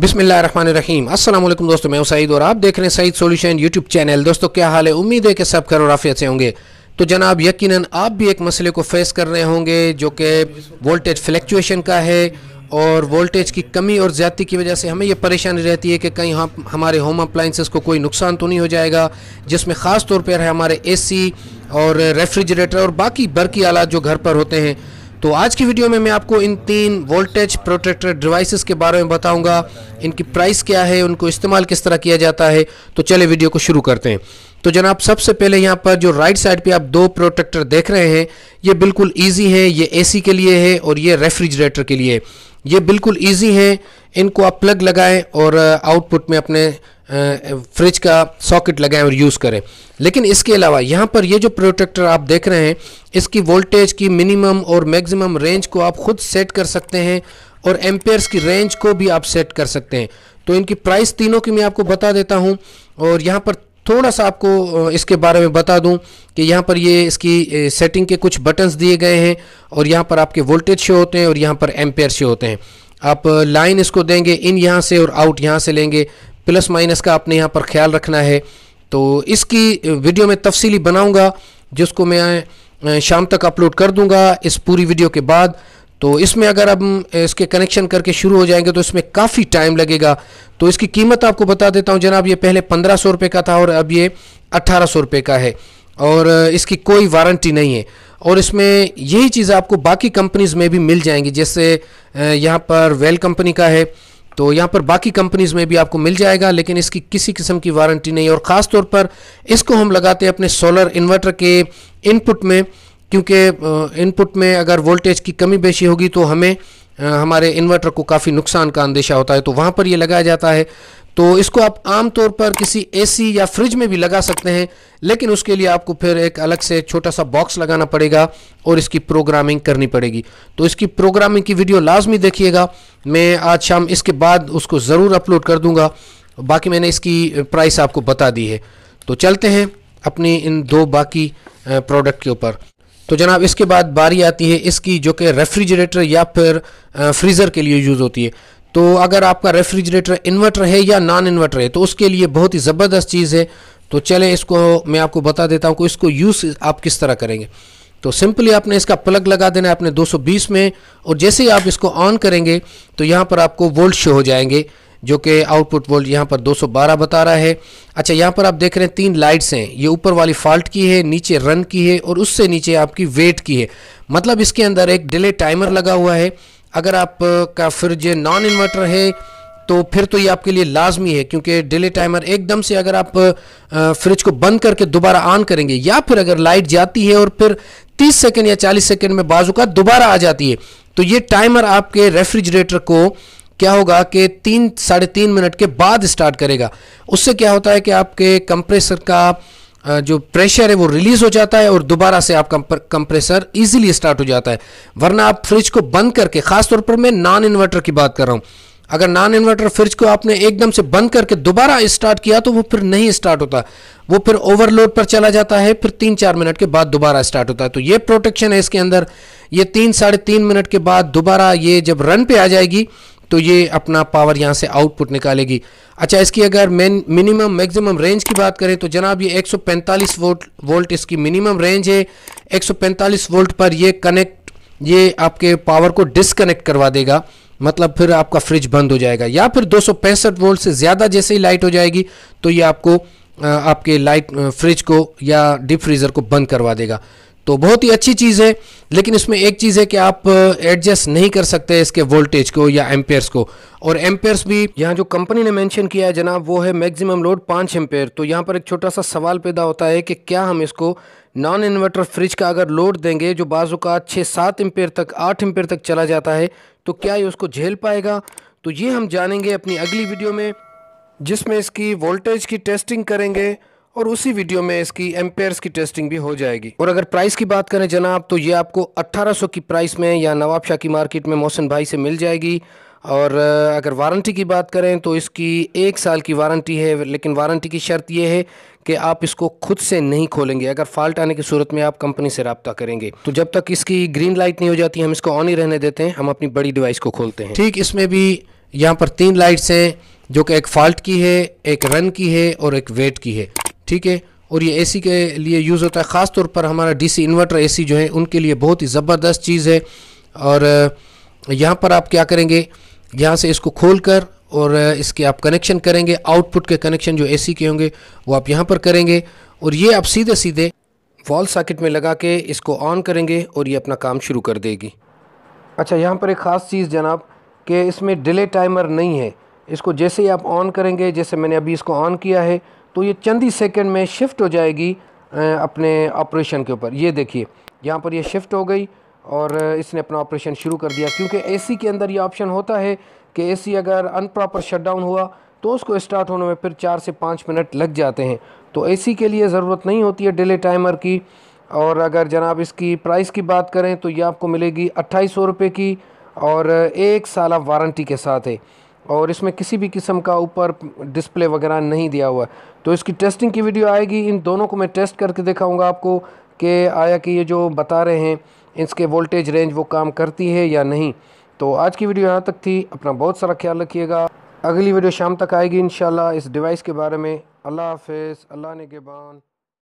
बिसमीम असल दोस्तों मैं सईद और आप देख रहे हैं सईद सॉल्यूशन यूट्यूब चैनल दोस्तों क्या हाल है उम्मीद है कि सब करो राफियत से होंगे तो जनाब यकीनन आप भी एक मसले को फेस कर रहे होंगे जो कि वोल्टेज फ्लक्चुएशन का है और वोल्टेज की कमी और ज़्यादा की वजह से हमें यह परेशानी रहती है कि कहीं हम हमारे होम अप्लाइंसेस को कोई नुकसान तो नहीं हो जाएगा जिसमें ख़ास तौर पर है हमारे एसी और रेफ्रिजरेटर और बाकी बरकी आलात जो घर पर होते हैं तो आज की वीडियो में मैं आपको इन तीन वोल्टेज प्रोटेक्टर डिवाइसेस के बारे में बताऊंगा इनकी प्राइस क्या है उनको इस्तेमाल किस तरह किया जाता है तो चले वीडियो को शुरू करते हैं तो जनाब सबसे पहले यहाँ पर जो राइट साइड पे आप दो प्रोटेक्टर देख रहे हैं ये बिल्कुल ईजी है ये ए के लिए है और ये रेफ्रिजरेटर के लिए ये बिल्कुल ईजी है इनको आप प्लग लगाएं और आउटपुट में अपने फ्रिज का सॉकेट लगाएं और यूज़ करें लेकिन इसके अलावा यहाँ पर ये जो प्रोटेक्टर आप देख रहे हैं इसकी वोल्टेज की मिनिमम और मैक्सिमम रेंज को आप खुद सेट कर सकते हैं और एम्पेयर्स की रेंज को भी आप सेट कर सकते हैं तो इनकी प्राइस तीनों की मैं आपको बता देता हूँ और यहाँ पर थोड़ा सा आपको इसके बारे में बता दूँ कि यहाँ पर ये इसकी सेटिंग के कुछ बटन्स दिए गए हैं और यहाँ पर आपके वोल्टेज शो होते हैं और यहाँ पर एम्पेयर शो होते हैं आप लाइन इसको देंगे इन यहाँ से और आउट यहाँ से लेंगे प्लस माइनस का आपने यहाँ पर ख्याल रखना है तो इसकी वीडियो में तफसीली बनाऊँगा जिसको मैं शाम तक अपलोड कर दूँगा इस पूरी वीडियो के बाद तो इसमें अगर अब इसके कनेक्शन करके शुरू हो जाएंगे तो इसमें काफ़ी टाइम लगेगा तो इसकी कीमत आपको बता देता हूँ जनाब ये पहले पंद्रह सौ रुपये का था और अब ये अट्ठारह सौ रुपये का है और इसकी कोई वारंटी नहीं है और इसमें यही चीज़ आपको बाकी कंपनीज़ में भी मिल जाएंगी जैसे यहाँ पर वेल कंपनी का है तो यहाँ पर बाकी कंपनीज़ में भी आपको मिल जाएगा लेकिन इसकी किसी किस्म की वारंटी नहीं और ख़ास तौर पर इसको हम लगाते हैं अपने सोलर इन्वर्टर के इनपुट में क्योंकि इनपुट में अगर वोल्टेज की कमी बेशी होगी तो हमें हमारे इन्वर्टर को काफ़ी नुकसान का अंदेशा होता है तो वहाँ पर ये लगाया जाता है तो इसको आप आमतौर पर किसी एसी या फ्रिज में भी लगा सकते हैं लेकिन उसके लिए आपको फिर एक अलग से छोटा सा बॉक्स लगाना पड़ेगा और इसकी प्रोग्रामिंग करनी पड़ेगी तो इसकी प्रोग्रामिंग की वीडियो लाजमी देखिएगा मैं आज शाम इसके बाद उसको ज़रूर अपलोड कर दूँगा बाकी मैंने इसकी प्राइस आपको बता दी है तो चलते हैं अपनी इन दो बाकी प्रोडक्ट के ऊपर तो जनाब इसके बाद बारी आती है इसकी जो कि रेफ्रिजरेटर या फिर फ्रीज़र के लिए यूज़ होती है तो अगर आपका रेफ्रिजरेटर इन्वर्टर है या नॉन इन्वर्टर है तो उसके लिए बहुत ही ज़बरदस्त चीज़ है तो चले इसको मैं आपको बता देता हूँ कि इसको यूज़ आप किस तरह करेंगे तो सिंपली आपने इसका प्लग लगा देना है अपने 220 में और जैसे ही आप इसको ऑन करेंगे तो यहाँ पर आपको वोल्ट शो हो जाएंगे जो कि आउटपुट वोल्ट यहाँ पर 212 बता रहा है अच्छा यहाँ पर आप देख रहे हैं तीन लाइट्स हैं ये ऊपर वाली फॉल्ट की है नीचे रन की है और उससे नीचे आपकी वेट की है मतलब इसके अंदर एक डिले टाइमर लगा हुआ है अगर आपका फ्रिज नॉन इन्वर्टर है तो फिर तो ये आपके लिए लाजमी है क्योंकि डिले टाइमर एकदम से अगर आप फ्रिज को बंद करके दोबारा ऑन करेंगे या फिर अगर लाइट जाती है और फिर 30 सेकेंड या 40 सेकेंड में बाजू का दोबारा आ जाती है तो ये टाइमर आपके रेफ्रिजरेटर को क्या होगा कि तीन साढ़े तीन मिनट के बाद स्टार्ट करेगा उससे क्या होता है कि आपके कंप्रेसर का जो प्रेशर है वो रिलीज हो जाता है और दोबारा से आप कंप्रेसर इजीली स्टार्ट हो जाता है वरना आप फ्रिज को बंद करके खासतौर पर मैं नॉन इन्वर्टर की बात कर रहा हूँ अगर नॉन इन्वर्टर फ्रिज को आपने एकदम से बंद करके दोबारा स्टार्ट किया तो वो फिर नहीं स्टार्ट होता वो फिर ओवरलोड पर चला जाता है फिर तीन चार मिनट के बाद दोबारा स्टार्ट होता है तो ये प्रोटेक्शन है इसके अंदर ये तीन साढ़े तीन मिनट के बाद दोबारा ये जब रन पे आ जाएगी तो ये अपना पावर यहाँ से आउटपुट निकालेगी अच्छा इसकी अगर मिनिमम मैक्सिमम रेंज की बात करें तो जनाब ये 145 वोल्ट वोल्ट इसकी मिनिमम रेंज है 145 वोल्ट पर ये कनेक्ट ये आपके पावर को डिसकनेक्ट करवा देगा मतलब फिर आपका फ्रिज बंद हो जाएगा या फिर दो वोल्ट से ज़्यादा जैसे ही लाइट हो जाएगी तो ये आपको आपके लाइट फ्रिज को या डिप फ्रीज़र को बंद करवा देगा तो बहुत ही अच्छी चीज़ है लेकिन इसमें एक चीज़ है कि आप एडजस्ट नहीं कर सकते इसके वोल्टेज को या एम्पेयर्स को और एम्पेयर्स भी यहाँ जो कंपनी ने मेंशन किया है जनाब वो है मैक्सिमम लोड पाँच एम्पेयर तो यहाँ पर एक छोटा सा सवाल पैदा होता है कि क्या हम इसको नॉन इन्वर्टर फ्रिज का अगर लोड देंगे जो बाजू का छः सात एम्पेयर तक आठ एम्पेयर तक चला जाता है तो क्या ये उसको झेल पाएगा तो ये हम जानेंगे अपनी अगली वीडियो में जिसमें इसकी वोल्टेज की टेस्टिंग करेंगे और उसी वीडियो में इसकी एम्पेयर्स की टेस्टिंग भी हो जाएगी और अगर प्राइस की बात करें जनाब तो ये आपको 1800 की प्राइस में या नवाब शाह की मार्केट में मोहसिन भाई से मिल जाएगी और अगर वारंटी की बात करें तो इसकी एक साल की वारंटी है लेकिन वारंटी की शर्त यह है कि आप इसको खुद से नहीं खोलेंगे अगर फॉल्ट आने की सूरत में आप कंपनी से रबता करेंगे तो जब तक इसकी ग्रीन लाइट नहीं हो जाती हम इसको ऑन ही रहने देते हैं हम अपनी बड़ी डिवाइस को खोलते हैं ठीक इसमें भी यहाँ पर तीन लाइट्स हैं जो कि एक फॉल्ट की है एक रन की है और एक वेट की है ठीक है और ये एसी के लिए यूज़ होता है ख़ास तौर पर हमारा डीसी इन्वर्टर एसी जो है उनके लिए बहुत ही ज़बरदस्त चीज़ है और यहाँ पर आप क्या करेंगे यहाँ से इसको खोल कर और इसके आप कनेक्शन करेंगे आउटपुट के कनेक्शन जो एसी के होंगे वो आप यहाँ पर करेंगे और ये आप सीधे सीधे वॉल सॉकेट में लगा के इसको ऑन करेंगे और ये अपना काम शुरू कर देगी अच्छा यहाँ पर एक ख़ास चीज़ जनाब कि इसमें डिले टाइमर नहीं है इसको जैसे ही आप ऑन करेंगे जैसे मैंने अभी इसको ऑन किया है तो ये चंद ही सेकेंड में शिफ्ट हो जाएगी अपने ऑपरेशन के ऊपर ये देखिए यहाँ पर ये शिफ्ट हो गई और इसने अपना ऑपरेशन शुरू कर दिया क्योंकि एसी के अंदर ये ऑप्शन होता है कि एसी अगर अनप्रॉपर शटडाउन हुआ तो उसको स्टार्ट होने में फिर चार से पाँच मिनट लग जाते हैं तो एसी के लिए ज़रूरत नहीं होती है डिले टाइमर की और अगर जनाब इसकी प्राइस की बात करें तो ये आपको मिलेगी अट्ठाईस सौ रुपये की और एक साल वारंटी के साथ है और इसमें किसी भी किस्म का ऊपर डिस्प्ले वगैरह नहीं दिया हुआ तो इसकी टेस्टिंग की वीडियो आएगी इन दोनों को मैं टेस्ट करके दिखाऊंगा आपको कि आया कि ये जो बता रहे हैं इसके वोल्टेज रेंज वो काम करती है या नहीं तो आज की वीडियो यहाँ तक थी अपना बहुत सारा ख्याल रखिएगा अगली वीडियो शाम तक आएगी इन इस डिवाइस के बारे में अल्लाह हाफ अल्लाह ने के